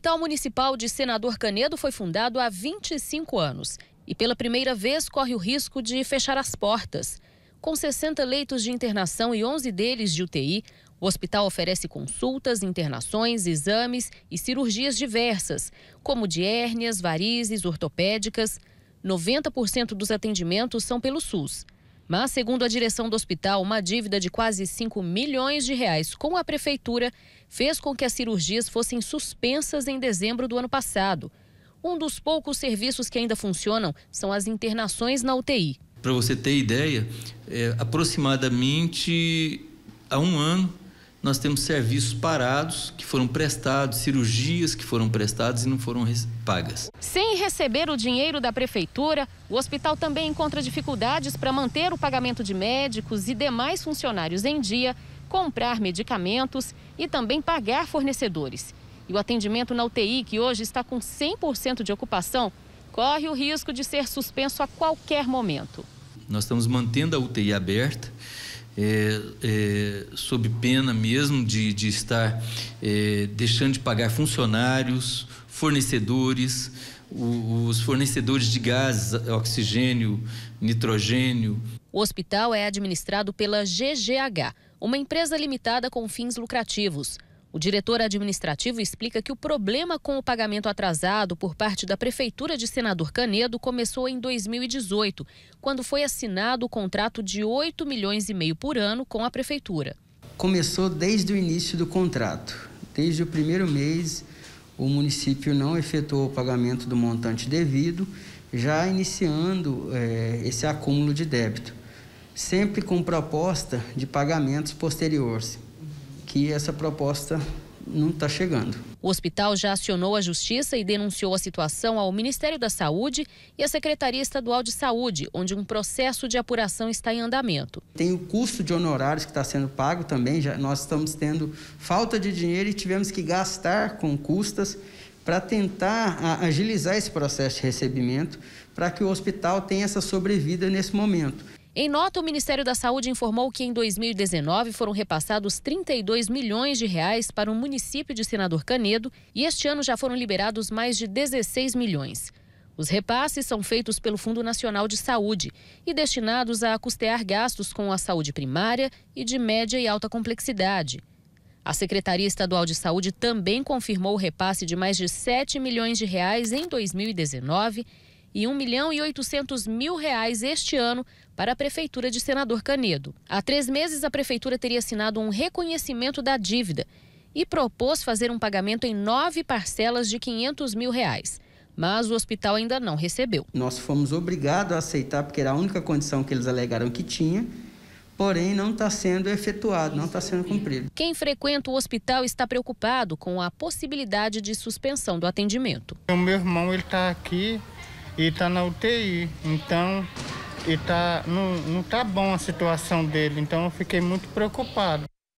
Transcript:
Hospital Municipal de Senador Canedo foi fundado há 25 anos e pela primeira vez corre o risco de fechar as portas. Com 60 leitos de internação e 11 deles de UTI, o hospital oferece consultas, internações, exames e cirurgias diversas, como de hérnias, varizes, ortopédicas. 90% dos atendimentos são pelo SUS. Mas, segundo a direção do hospital, uma dívida de quase 5 milhões de reais com a prefeitura fez com que as cirurgias fossem suspensas em dezembro do ano passado. Um dos poucos serviços que ainda funcionam são as internações na UTI. Para você ter ideia, é, aproximadamente há um ano nós temos serviços parados que foram prestados, cirurgias que foram prestadas e não foram pagas. Sem receber o dinheiro da prefeitura, o hospital também encontra dificuldades para manter o pagamento de médicos e demais funcionários em dia, comprar medicamentos e também pagar fornecedores. E o atendimento na UTI, que hoje está com 100% de ocupação, corre o risco de ser suspenso a qualquer momento. Nós estamos mantendo a UTI aberta é, é, sob pena mesmo de, de estar é, deixando de pagar funcionários, fornecedores, o, os fornecedores de gás, oxigênio, nitrogênio. O hospital é administrado pela GGH, uma empresa limitada com fins lucrativos. O diretor administrativo explica que o problema com o pagamento atrasado por parte da Prefeitura de Senador Canedo começou em 2018, quando foi assinado o contrato de 8 milhões e meio por ano com a Prefeitura. Começou desde o início do contrato. Desde o primeiro mês, o município não efetuou o pagamento do montante devido, já iniciando é, esse acúmulo de débito, sempre com proposta de pagamentos posteriores que essa proposta não está chegando. O hospital já acionou a justiça e denunciou a situação ao Ministério da Saúde e à Secretaria Estadual de Saúde, onde um processo de apuração está em andamento. Tem o custo de honorários que está sendo pago também. Já, nós estamos tendo falta de dinheiro e tivemos que gastar com custas para tentar agilizar esse processo de recebimento, para que o hospital tenha essa sobrevida nesse momento. Em nota, o Ministério da Saúde informou que em 2019 foram repassados 32 milhões de reais para o município de Senador Canedo e este ano já foram liberados mais de 16 milhões. Os repasses são feitos pelo Fundo Nacional de Saúde e destinados a custear gastos com a saúde primária e de média e alta complexidade. A Secretaria Estadual de Saúde também confirmou o repasse de mais de 7 milhões de reais em 2019 e 1 milhão e 800 mil reais este ano para a Prefeitura de Senador Canedo. Há três meses, a Prefeitura teria assinado um reconhecimento da dívida e propôs fazer um pagamento em nove parcelas de 500 mil reais. Mas o hospital ainda não recebeu. Nós fomos obrigados a aceitar, porque era a única condição que eles alegaram que tinha, porém não está sendo efetuado, não está sendo cumprido. Quem frequenta o hospital está preocupado com a possibilidade de suspensão do atendimento. O meu irmão ele está aqui, e está na UTI. Então, e tá, não, não tá bom a situação dele, então eu fiquei muito preocupado.